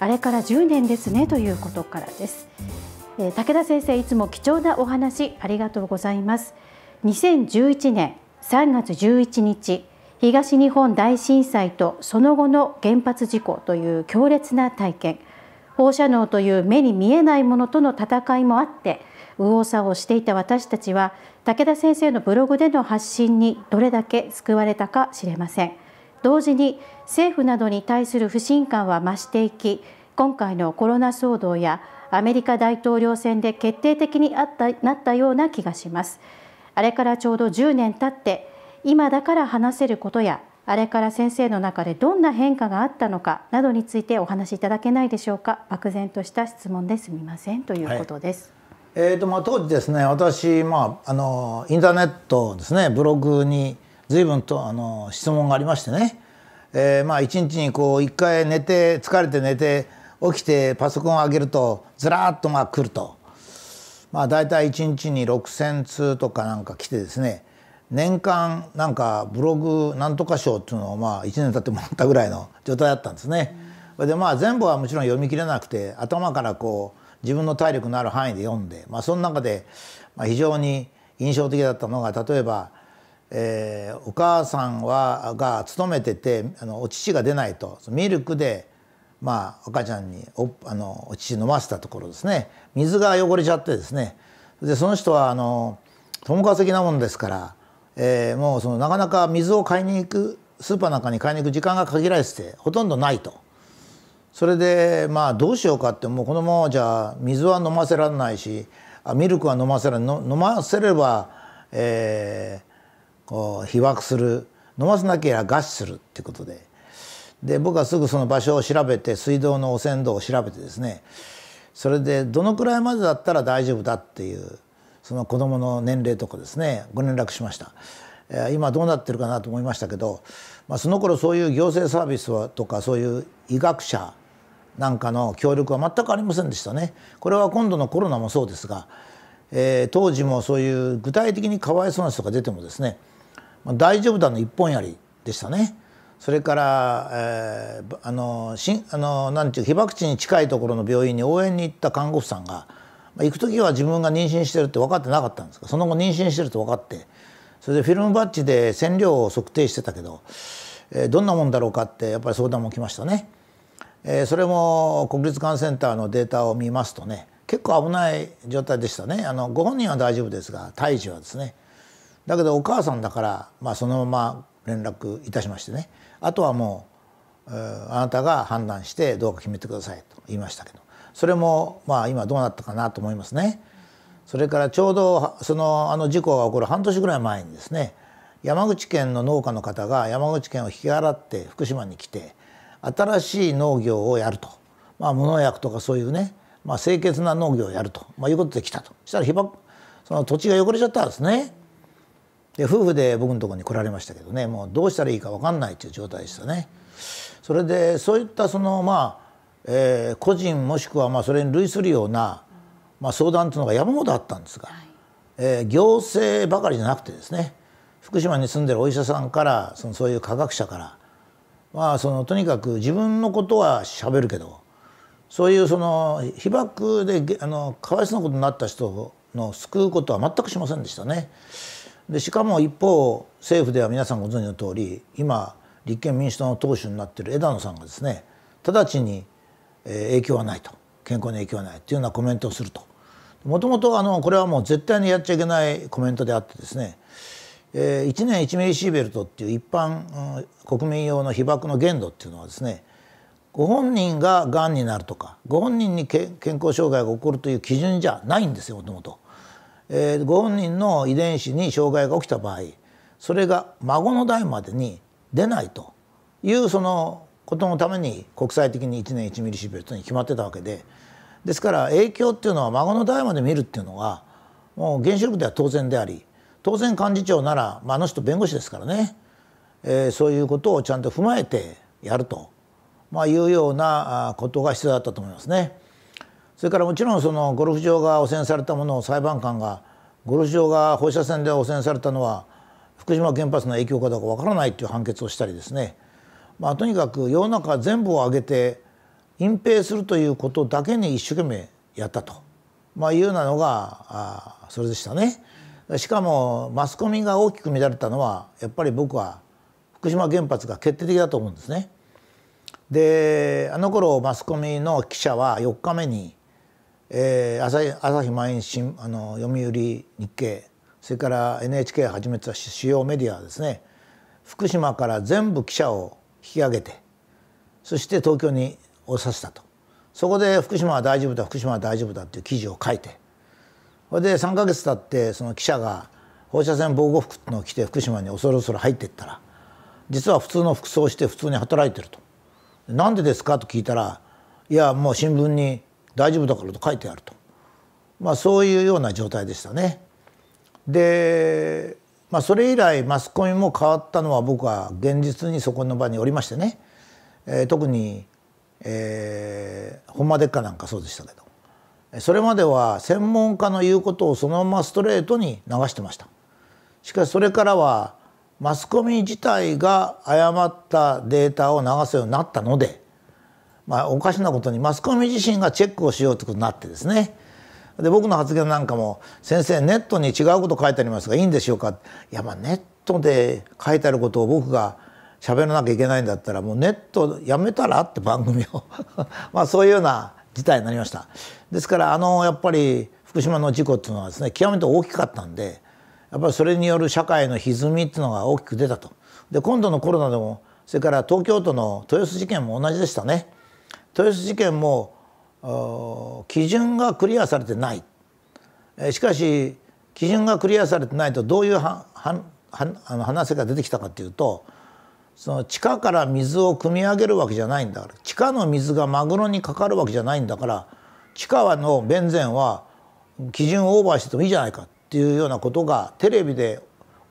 あれから10年ですねということからです、えー、武田先生いつも貴重なお話ありがとうございます2011年3月11日東日本大震災とその後の原発事故という強烈な体験放射能という目に見えないものとの戦いもあって右往左往していた私たちは武田先生のブログでの発信にどれだけ救われたか知れません同時に政府などに対する不信感は増していき今回のコロナ騒動やアメリカ大統領選で決定的にあったなったような気がしますあれからちょうど10年経って今だから話せることやあれから先生の中でどんな変化があったのかなどについてお話しいただけないでしょうか漠然とした質問ですみませんということです。はい、えーとまあ、当時ですね私、まあ、あのインターネットですねブログに随分とあの質問がありましてね、えー、まあ、日にこう一回寝て疲れて寝て起きてパソコンを上げるとずらっとまあ来ると、まあ、大体一日に6,000通とかなんか来てですね年間なんかブログなんとか賞っていうのをまあ1年経ってもらったぐらいの状態だったんですね。うん、でまあ全部はもちろん読み切れなくて頭からこう自分の体力のある範囲で読んで、まあ、その中で非常に印象的だったのが例えば、えー、お母さんはが勤めててあのお乳が出ないとミルクで、まあ、赤ちゃんにおあのお乳飲ませたところですね水が汚れちゃってですねでその人はあの友稼ぎなもんですからえー、もうそのなかなか水を買いに行くスーパーなんかに買いに行く時間が限られててほとんどないとそれでまあどうしようかってもうこのままじゃ水は飲ませられないしあミルクは飲ませられ飲ませれば、えー、こう被爆する飲ませなければ餓死するってことでで僕はすぐその場所を調べて水道の汚染度を調べてですねそれでどのくらいまでだったら大丈夫だっていうその子どもの年齢とかですねご連絡しました。今どうなってるかなと思いましたけど、まあ、その頃そういう行政サービスはとかそういう医学者なんかの協力は全くありませんでしたね。これは今度のコロナもそうですが、えー、当時もそういう具体的にかわいそうな人が出てもですね、まあ、大丈夫だの一本やりでしたね。それから、えー、あのしんあのなんていう被爆地に近いところの病院に応援に行った看護婦さんが行く時は自分が妊娠してるって分かってなかったんですがその後妊娠してると分かってそれでフィルムバッジで線量を測定してたけど、えー、どんなもんだろうかってやっぱり相談も来ましたね。えー、それも国立がんセンターのデータを見ますとね結構危ない状態でしたねあのご本人は大丈夫ですが胎児はですねだけどお母さんだから、まあ、そのまま連絡いたしましてねあとはもうあなたが判断してどうか決めてくださいと言いましたけどそれもまあ今どうなったかなと思いますね。それからちょうどそのあの事故が起こる半年ぐらい前にですね山口県の農家の方が山口県を引き払って福島に来て新しい農業をやると、まあ、無農薬とかそういうね、まあ、清潔な農業をやると、まあ、いうことで来たとしたらその土地が汚れちゃったんですね。で夫婦で僕のところに来られましたけどねもうどうしたらいいか分かんないっていう状態でしたね。それでそういったそのまあえー、個人もしくはまあそれに類するような、まあ、相談というのが山ほどあったんですが、はい、えー、行政ばかりじゃなくてですね福島に住んでるお医者さんからそのそういう科学者から、まあ、そのとにかく自分のことはしゃべるけどそういうその被爆であのかわいそうなことになった人の救うことは全くしませんでしたね。でしかも一方政府では皆さんご存知の通り今立憲民主党の党首になってる枝野さんがですね直ちに影響はないと健康に影響はないというようなコメントをするともともとこれはもう絶対にやっちゃいけないコメントであってですね1年1ミリシーベルトっていう一般国民用の被爆の限度っていうのはですねご本人ががんになるとかご本人に健康障害が起こるという基準じゃないんですよもともと。ご本人の遺伝子に障害が起きた場合それが孫の代までに出ないというそのことのために国際的に1年1ミリシベルというに決まってたわけでですから影響っていうのは孫の代まで見るっていうのはもう原子力では当然であり当然幹事長なら、まあ、あの人弁護士ですからね、えー、そういうことをちゃんと踏まえてやると、まあ、いうようなことが必要だったと思いますね。それからもちろんそのゴルフ場が汚染されたものを裁判官がゴルフ場が放射線で汚染されたのは福島原発の影響かどうかわからないという判決をしたりですねまあ、とにかく世の中全部を挙げて隠蔽するということだけに一生懸命やったと、まあ、いうなのがあそれでしたね。しかもマスコミが大きく乱れたのはやっぱり僕は福島原発が決定的だと思うんですね。であの頃マスコミの記者は4日目に、えー、朝日朝日毎日あの読売日経それから NHK をはじめた主要メディアはですね福島から全部記者をき上げてそして東京に押させたとそこで福島は大丈夫だ福島は大丈夫だっていう記事を書いてそれで3か月経ってその記者が放射線防護服のを着て福島に恐る恐る入っていったら実は普通の服装して普通に働いてると。なんでですかと聞いたらいやもう新聞に大丈夫だからと書いてあると、まあ、そういうような状態でしたね。でまあ、それ以来マスコミも変わったのは僕は現実にそこの場におりましてね、えー、特に、えー、本間でっかなんかそうでしたけどそれまでは専門家の言うことをそのままストレートに流してました。しかしそれからはマスコミ自体が誤ったデータを流すようになったので、まあ、おかしなことにマスコミ自身がチェックをしようということになってですねで僕の発言なんかも「先生ネットに違うこと書いてありますがいいんでしょうか?」いやまあネットで書いてあることを僕が喋らなきゃいけないんだったらもうネットやめたらって番組を まあそういうような事態になりました。ですからあのやっぱり福島の事故っていうのはですね極めて大きかったんでやっぱりそれによる社会の歪みっていうのが大きく出たと。で今度のコロナでもそれから東京都の豊洲事件も同じでしたね。豊洲事件も基準がクリアされてないしかし基準がクリアされてないとどういうはははあの話が出てきたかというとその地下から水を汲み上げるわけじゃないんだから地下の水がマグロにかかるわけじゃないんだから地下のベンゼンは基準をオーバーしててもいいじゃないかっていうようなことがテレビで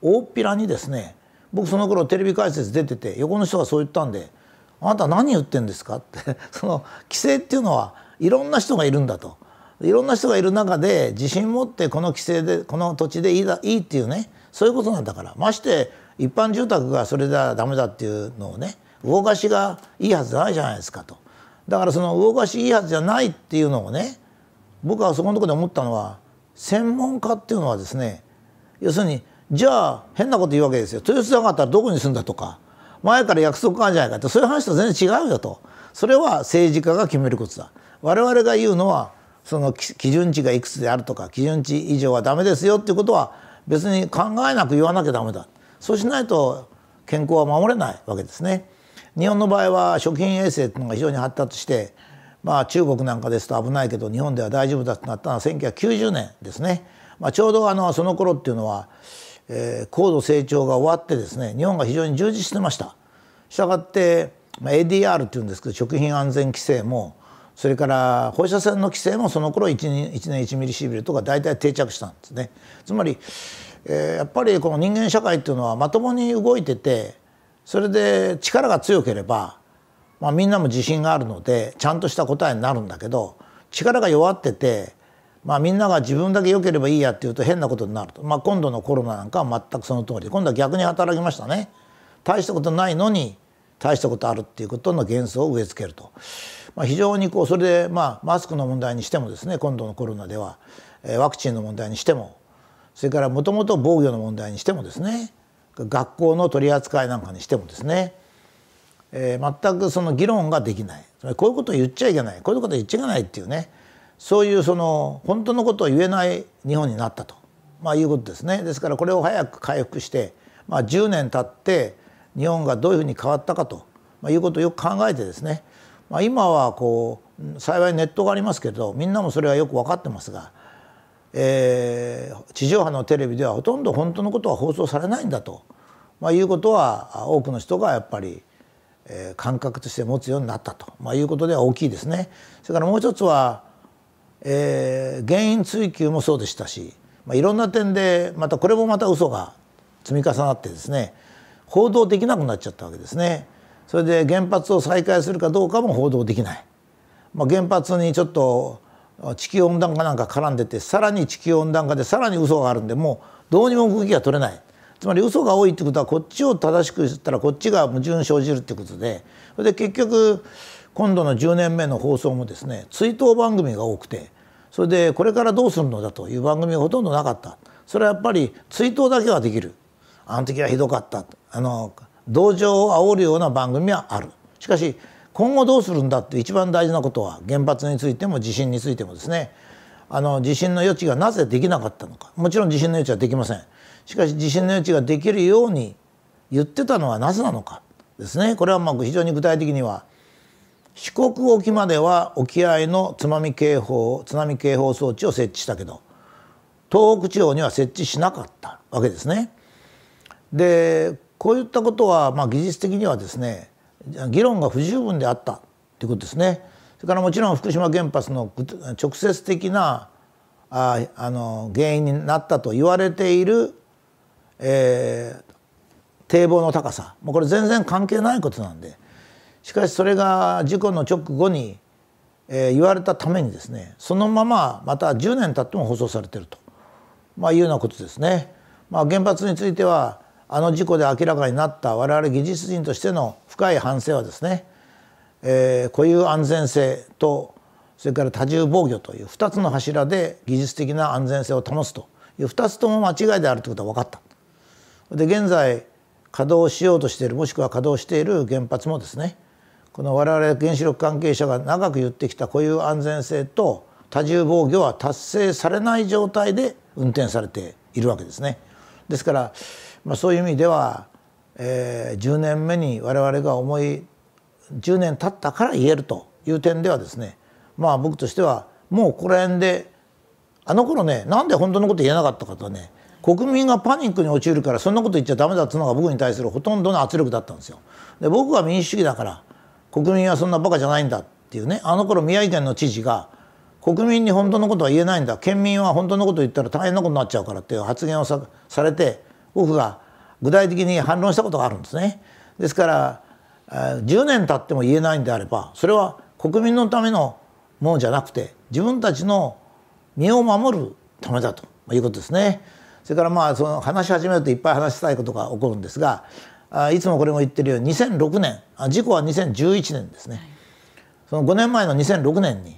大っぴらにですね僕その頃テレビ解説出てて横の人がそう言ったんで「あなた何言ってんですか?」って その規制っていうのはいろんな人がいるんだといろんな人がいる中で自信持ってこの規制でこの土地でいいだいいっていうねそういうことなんだからまして一般住宅がそれではダメだっていうのをね動かしがいいはずないじゃないですかとだからその動かしいいはずじゃないっていうのをね僕はそこのとこで思ったのは専門家っていうのはですね要するにじゃあ変なこと言うわけですよ豊洲だったらどこに住んだとか前から約束があるんじゃないかってそういう話と全然違うよとそれは政治家が決めることだ我々が言うのはその基準値がいくつであるとか基準値以上は駄目ですよっていうことは別に考えなく言わなきゃ駄目だそうしないと健康は守れないわけですね。日本の場合は食品衛生っていうのが非常に発達してまあ中国なんかですと危ないけど日本では大丈夫だってなったのは1990年ですね。まあ、ちょうどあのその頃っていうのは、えー、高度成長が終わってですね日本が非常に充実してました。したがって、まあ、ADR っていうんですけど食品安全規制もそれから放射線の規制もその頃 1, 1年1ミリシーベルトが大体定着したんですね。つまり、えー、やっぱりこの人間社会っていうのはまともに動いててそれで力が強ければ、まあ、みんなも自信があるのでちゃんとした答えになるんだけど力が弱ってて、まあ、みんなが自分だけ良ければいいやっていうと変なことになると、まあ、今度のコロナなんかは全くその通り今度は逆に働きましたね。大したことないのに大したことあるっていうことの幻想を植え付けると。まあ、非常にこうそれで、まあ、マスクの問題にしてもですね今度のコロナでは、えー、ワクチンの問題にしてもそれからもともと防御の問題にしてもですね学校の取り扱いなんかにしてもですね、えー、全くその議論ができないこういうことを言っちゃいけないこういうことを言っちゃいけないっていうねそういうその本当のことを言えない日本になったと、まあ、いうことですね。ですからこれを早く回復して、まあ、10年経って日本がどういうふうに変わったかと、まあ、いうことをよく考えてですねまあ、今はこう幸いネットがありますけどみんなもそれはよく分かってますが、えー、地上波のテレビではほとんど本当のことは放送されないんだと、まあ、いうことは多くの人がやっぱり、えー、感覚として持つようになったと、まあ、いうことでは大きいですね。それからもう一つは、えー、原因追及もそうでしたし、まあ、いろんな点でまたこれもまた嘘が積み重なってですね報道できなくなっちゃったわけですね。それで原発を再開するかどうかも報道できない、まあ、原発にちょっと地球温暖化なんか絡んでてさらに地球温暖化でさらに嘘があるんでもうどうにも動きが取れないつまり嘘が多いってことはこっちを正しく言ったらこっちが矛盾生じるってことでそれで結局今度の10年目の放送もですね追悼番組が多くてそれでこれからどうするのだという番組がほとんどなかったそれはやっぱり追悼だけはできるあの時はひどかったあの同情を煽るような番組はあるしかし今後どうするんだって一番大事なことは原発についても地震についてもですねあの地震の余地がなぜできなかったのかもちろん地震の余地はできませんしかし地震の余地ができるように言ってたのはなぜなのかですねこれはまあ非常に具体的には四国沖までは沖合の津波警報津波警報装置を設置したけど東北地方には設置しなかったわけですね。でこういったことは、まあ、技術的にはですね議論が不十分であったということですね。それからもちろん福島原発の直接的なああの原因になったと言われている、えー、堤防の高さもうこれ全然関係ないことなんでしかしそれが事故の直後に、えー、言われたためにですねそのまままた10年経っても放送されてると、まあ、いうようなことですね。まあ、原発についてはあの事故で明らかになった我々技術人としての深い反省はですね、えー、固有安全性とそれから多重防御という2つの柱で技術的な安全性を保つという2つとも間違いであるということが分かった。で現在稼働しようとしているもしくは稼働している原発もですねこの我々原子力関係者が長く言ってきた固有安全性と多重防御は達成されない状態で運転されているわけですね。ですからまあ、そういう意味では、えー、10年目に我々が思い10年経ったから言えるという点ではですねまあ僕としてはもうここら辺であの頃ねなんで本当のこと言えなかったかとね国民がパニックに陥るからそんなこと言っちゃダメだっていうのが僕に対するほとんどの圧力だったんですよ。で僕は民主主義だから国民はそんなバカじゃないんだっていうねあの頃宮城県の知事が国民に本当のことは言えないんだ県民は本当のこと言ったら大変なことになっちゃうからっていう発言をされて夫婦が具体的に反論したことがあるんですね。ですから10年経っても言えないんであればそれは国民のためのものじゃなくて自分たちの身を守るためだということですね。それからまあその話し始めるといっぱい話したいことが起こるんですがいつもこれも言ってるように2006年事故は2011年ですね、その5年前の2006年に、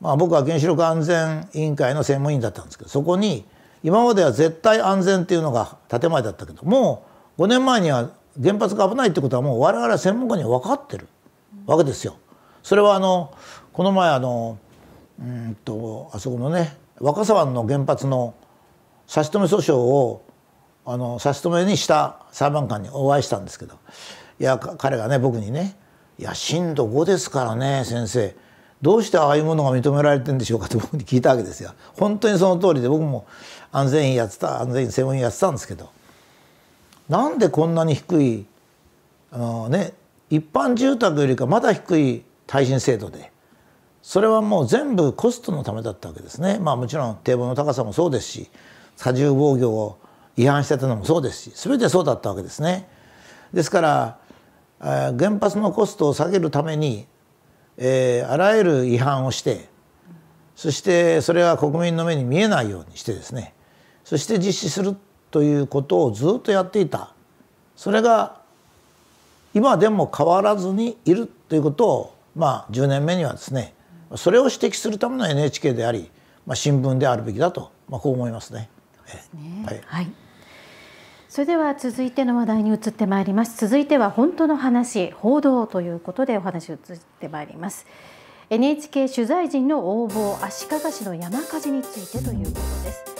まあ、僕は原子力安全委員会の専門員だったんですけどそこに今までは絶対安全っていうのが建前だったけどもう5年前には原発が危ないってことはもう我々専門家には分かってるわけですよ。それはあのこの前あのうんとあそこのね若狭湾の原発の差し止め訴訟をあの差し止めにした裁判官にお会いしたんですけどいや彼がね僕にね「いや震度5ですからね先生どうしてああいうものが認められてんでしょうかと僕に聞いたわけですよ。本当にその通りで僕も安全員やってた安全員専門員やってたんですけどなんでこんなに低いあの、ね、一般住宅よりかまだ低い耐震制度でそれはもう全部コストのためだったわけですね。まあ、もちろん堤防の高さもそうですし過重防御を違反してたのもそうですし全てそうだったわけですね。ですから原発のコストを下げるためにえー、あらゆる違反をしてそしてそれは国民の目に見えないようにしてですねそして実施するということをずっとやっていたそれが今でも変わらずにいるということを、まあ、10年目にはですねそれを指摘するための NHK であり、まあ、新聞であるべきだと、まあ、こう思いますね。すねはい、はいそれでは続いての話題に移ってまいります続いては本当の話報道ということでお話移ってまいります NHK 取材陣の応募足利市の山火事についてということです